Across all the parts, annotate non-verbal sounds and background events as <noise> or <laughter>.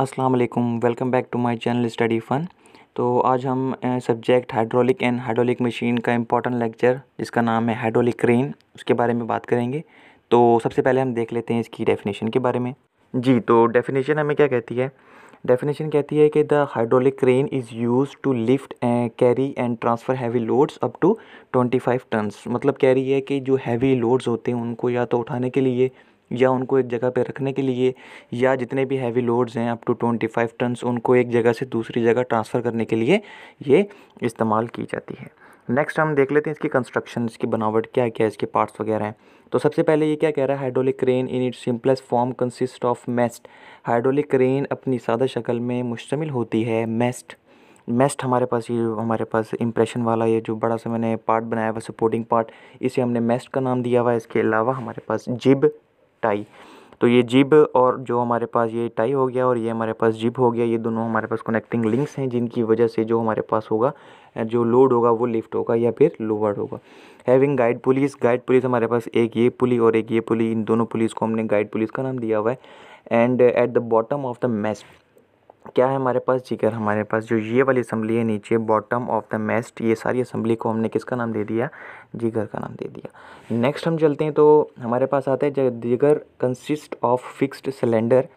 अस्सलाम वालेकुम welcome back to my channel study fun तो आज हम subject hydraulic and hydraulic machine का इम्पॉर्टेंट लेक्चर जिसका नाम है हाइड्रोलिक क्रेन उसके बारे में बात करेंगे तो सबसे पहले हम देख लेते हैं इसकी डेफिनेशन के बारे में जी तो डेफिनेशन हमें क्या कहती है डेफिनेशन कहती है कि the hydraulic crane is use to lift carry and transfer heavy loads up to twenty five tons मतलब कह रही है कि जो हैवी लोड्स होते हैं उनको या तो उठाने के लिए या उनको एक जगह पर रखने के लिए या जितने भी हैवी लोड्स हैं up to twenty five tons उनको एक जगह से दूसरी जगह ट्रांसफ़र करने के लिए ये इस्तेमाल की जाती है नेक्स्ट हम देख लेते हैं इसकी कंस्ट्रक्शन इसकी बनावट क्या क्या है इसके पार्ट्स वगैरह हैं तो सबसे पहले ये क्या कह रहा है hydraulic crane in its simplest form consist of mast hydraulic crane अपनी सादा शक्ल में मुश्तमिल होती है मेस्ट मेस्ट हमारे पास ये हमारे पास इंप्रेशन वाला ये जो बड़ा सा मैंने पार्ट बनाया हुआ सपोर्टिंग पार्ट इसे हमने मेस्ट का नाम दिया हुआ है इसके अलावा हमारे पास जिब टाई तो ये जिब और जो हमारे पास ये टाई हो गया और ये हमारे पास जिब हो गया ये दोनों हमारे पास कनेक्टिंग लिंक्स हैं जिनकी वजह से जो हमारे पास होगा जो लोड होगा वो लिफ्ट होगा या फिर लोअर्ड होगा having guide pulleys guide pulleys हमारे पास एक ये पुली और एक ये पुली इन दोनों पुलिस को हमने गाइड पुलिस का नाम दिया हुआ है and at the bottom of the mast क्या है हमारे पास जिगर हमारे पास जो ये वाली असम्बली है नीचे बॉटम ऑफ द मेस्ट ये सारी असम्बली को हमने किसका नाम दे दिया जिगर का नाम दे दिया नेक्स्ट हम चलते हैं तो हमारे पास हैं जगह jigger consist of fixed cylinder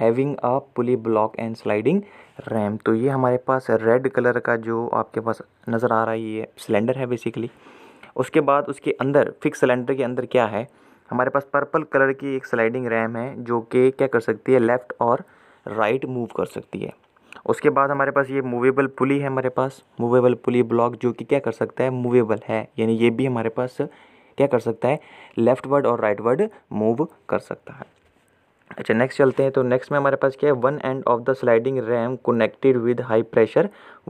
having a pulley block and sliding ram तो ये हमारे पास रेड कलर का जो आपके पास नज़र आ रहा है ये सिलेंडर है बेसिकली उसके बाद उसके अंदर फिक्स सिलेंडर के अंदर क्या है हमारे पास पर्पल कलर की एक स्लाइडिंग रैम है जो कि क्या कर सकती है लेफ़्ट और राइट मूव कर सकती है उसके बाद हमारे पास ये मूवेबल पुली है हमारे पास मूवेबल पुली ब्लॉक जो कि क्या कर सकता है मूवेबल है यानी ये भी हमारे पास क्या कर सकता है लेफ्ट वर्ड और राइट वर्ड मूव कर सकता है अच्छा नेक्स्ट चलते हैं तो नेक्स्ट में हमारे पास क्या है one end of the sliding ram connected with high pressure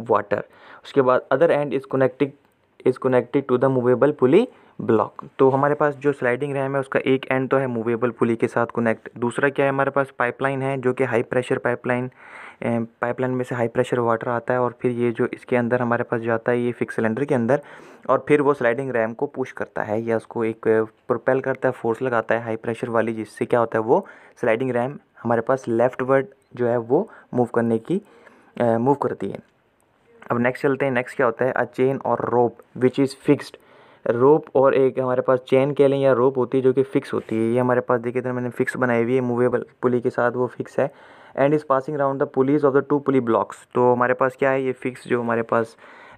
water उसके बाद other end is connected is connected to the movable pulley block तो हमारे पास जो स्लाइडिंग रैम है उसका एक एंड तो है मूवेबल पुली के साथ कनेक्ट दूसरा क्या है हमारे पास पाइपलाइन है जो कि हाई प्रेशर पाइपलाइन पाइपलाइन में से हाई प्रेशर वाटर आता है और फिर ये जो इसके अंदर हमारे पास जाता है ये फिक्स सिलेंडर के अंदर और फिर वो स्लाइडिंग रैम को पुश करता है या उसको एक प्रोपेल करता है फोर्स लगाता है हाई प्रेशर वाली जिससे क्या होता है वो स्लाइडिंग रैम हमारे पास लेफ्ट वर्ड जो है वो मूव करने की मूव करती है अब नेक्स्ट चलते हैं नेक्स्ट क्या होता है अ चेन और रोप विच इज़ फिक्स्ड रोप और एक हमारे पास चेन कह लें या रोप होती है जो कि फ़िक्स होती है ये हमारे पास देखिए तो मैंने फ़िक्स बनाई हुई है मूवेबल पुली के साथ वो फिक्स है and is passing round the pulleys of the two pulley blocks तो हमारे पास क्या है ये फिक्स जो हमारे पास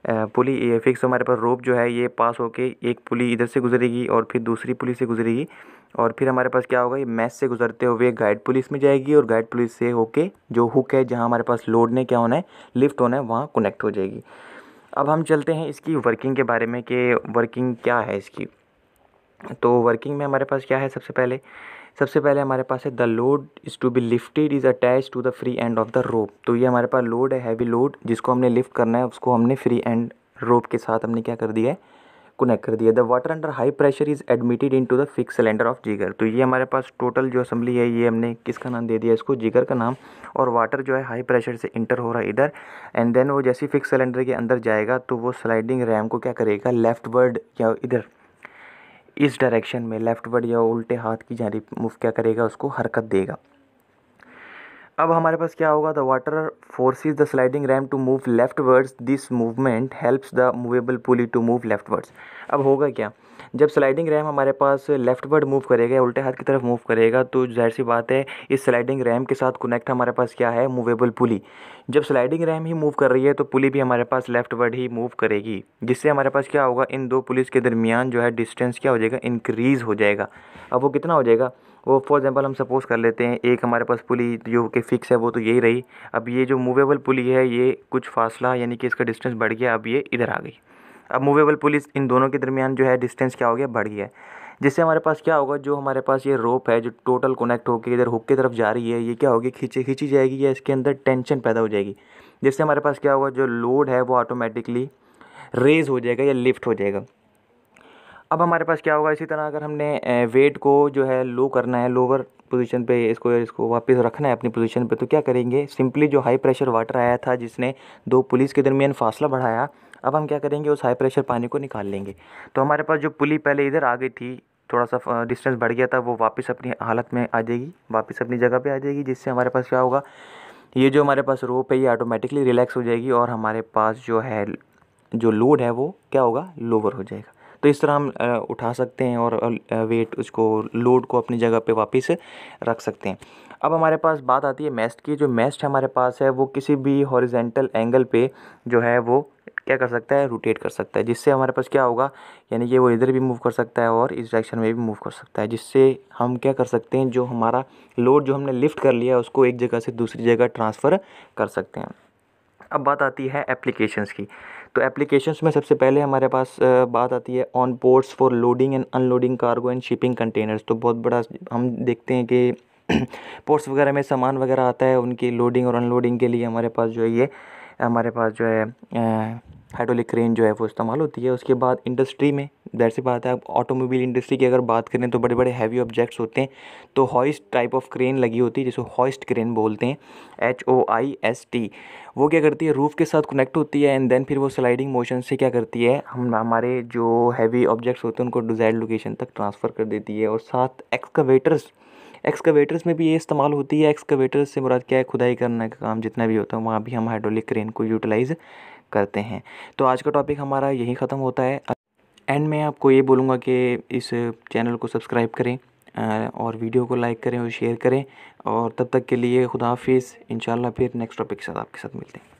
पुली ये फिक्स हमारे पास रोप जो है ये पास होके एक पुली इधर से गुजरेगी और फिर दूसरी पुली से गुजरेगी और फिर हमारे पास क्या होगा ये मैच से गुजरते हुए गाइड पुलिस में जाएगी और गाइड पुलिस से होके जो हुक है जहाँ हमारे पास लोड ने क्या होना है लिफ्ट होना है वहाँ कनेक्ट हो जाएगी अब हम चलते हैं इसकी वर्किंग के बारे में कि वर्किंग क्या है इसकी तो वर्किंग में हमारे पास क्या है सबसे पहले सबसे पहले हमारे पास है the load is to be lifted is attach to the free end of the rope तो ये हमारे पास लोड है हैवी लोड जिसको हमने लिफ्ट करना है उसको हमने फ्री एंड रोप के साथ हमने क्या कर दिया है कनेक्ट कर दिया the water under high pressure is admitted in to the fix cylinder of jigger तो ये हमारे पास टोटल जो असम्बली है ये हमने किसका नाम दे दिया इसको जिगर का नाम और वाटर जो है हाई प्रेशर से इंटर हो रहा है इधर एंड देन वो जैसे फिक्स सिलेंडर के अंदर जाएगा तो वो स्लाइडिंग रैम को क्या करेगा लेफ्ट वर्ड या इधर इस डायरेक्शन में लेफ्टवर्ड या उल्टे हाथ की जानी मूव क्या करेगा उसको हरकत देगा अब हमारे पास क्या होगा the water is the sliding ram to move leftwards this movement helps the movable pulley to move leftwards अब होगा क्या जब स्लाइडिंग रैम हमारे पास लेफ्ट वर्ड मूव करेगा उल्टे हाथ की तरफ मूव करेगा तो जाहिर सी बात है इस स्लाइडिंग रैम के साथ कनेक्ट हमारे पास क्या है मूवेबल पुली जब स्लाइडिंग रैम ही मूव कर रही है तो पुली भी हमारे पास लेफ्ट वर्ड ही मूव करेगी जिससे हमारे पास क्या होगा इन दो पुलिस के दरमियान जो है डिस्टेंस क्या हो जाएगा इंक्रीज़ हो जाएगा अब वो कितना हो जाएगा वो फॉर एग्जांपल हम सपोज़ कर लेते हैं एक हमारे पास पुली जो कि फ़िक्स है वो तो यही रही अब ये जो मूवेबल पुली है ये कुछ फासला यानी कि इसका डिस्टेंस बढ़ गया अब ये इधर आ गई अब मूवेबल पुलिस इन दोनों के दरमियान जो है डिस्टेंस क्या हो गया बढ़ गया है जिससे हमारे पास क्या होगा जो हमारे पास ये रोप है जो टोटल कनेक्ट होकर इधर हुक की तरफ जा रही है ये क्या होगी खींची खींची जाएगी या इसके अंदर टेंशन पैदा हो जाएगी जिससे हमारे पास क्या होगा जो लोड है वो ऑटोमेटिकली रेज हो जाएगा या लिफ्ट हो जाएगा अब हमारे पास क्या होगा इसी तरह अगर हमने वेट को जो है लो करना है लोअर पोजीशन पे इसको इसको वापस रखना है अपनी पोजीशन पे तो क्या करेंगे सिंपली जो हाई प्रेशर वाटर आया था जिसने दो पुलिस के दरमियान फासला बढ़ाया अब हम क्या करेंगे उस हाई प्रेशर पानी को निकाल लेंगे तो हमारे पास जो पुली पहले इधर आ गई थी थोड़ा सा डिस्टेंस बढ़ गया था वो वापस अपनी हालत में आ जाएगी वापस अपनी जगह पे आ जाएगी जिससे हमारे पास क्या होगा ये जो हमारे पास रोप है ये ऑटोमेटिकली रिलैक्स हो जाएगी और हमारे पास जो है जो लोड है वो क्या होगा लोअर हो जाएगा तो इस तरह हम उठा सकते हैं और वेट उसको लोड को अपनी जगह पे वापस रख सकते हैं अब हमारे पास बात आती है मेस्ट की जो मेस्ट हमारे पास है वो किसी भी हॉरिजेंटल एंगल पे जो है वो क्या कर सकता है रोटेट कर सकता है जिससे हमारे पास क्या होगा यानी कि वो इधर भी मूव कर सकता है और इस डायरेक्शन में भी मूव कर सकता है जिससे हम क्या कर सकते हैं जो हमारा लोड जो हमने लिफ्ट कर लिया है उसको एक जगह से दूसरी जगह ट्रांसफ़र कर सकते हैं अब बात आती है एप्लीकेशंस की तो एप्लीकेशंस में सबसे पहले हमारे पास बात आती है on ports for loading and unloading cargo and shipping containers तो बहुत बड़ा हम देखते हैं कि पोर्ट्स <clears throat> वगैरह में सामान वगैरह आता है उनकी लोडिंग और अनलोडिंग के लिए हमारे पास जो है ये हमारे पास जो है हाइड्रोलिक क्रेन जो है वो इस्तेमाल होती है उसके बाद इंडस्ट्री में जैसे बात है आप ऑटोमोबाइल इंडस्ट्री की अगर बात करें तो बड़े बड़े हैवी ऑब्जेक्ट्स होते हैं तो हॉइस्ट टाइप ऑफ क्रेन लगी होती है जिसको हॉइस्ट क्रेन बोलते हैं H O I S T वो क्या करती है रूफ़ के साथ कनेक्ट होती है एंड देन फिर वो स्लाइडिंग मोशन से क्या करती है हम हमारे जो हैवी ऑब्जेक्ट्स होते हैं उनको डिज़ायर्ड लोकेशन तक ट्रांसफ़र कर देती है और साथ एक्सकवेटर्स एक्सकवेटर्स में भी ये इस्तेमाल होती है एक्सकवेटर्स से मुराद क्या है खुदाई करने का काम जितना भी होता है वहाँ भी हम हाइड्रोलिक क्रेन को यूटिलाइज़ करते हैं तो आज का टॉपिक हमारा यही ख़त्म होता है एंड मैं आपको ये बोलूँगा कि इस चैनल को सब्सक्राइब करें और वीडियो को लाइक करें और शेयर करें और तब तक के लिए खुदाफिज हाफिज़ इन फिर नेक्स्ट टॉपिक के साथ आपके साथ मिलते हैं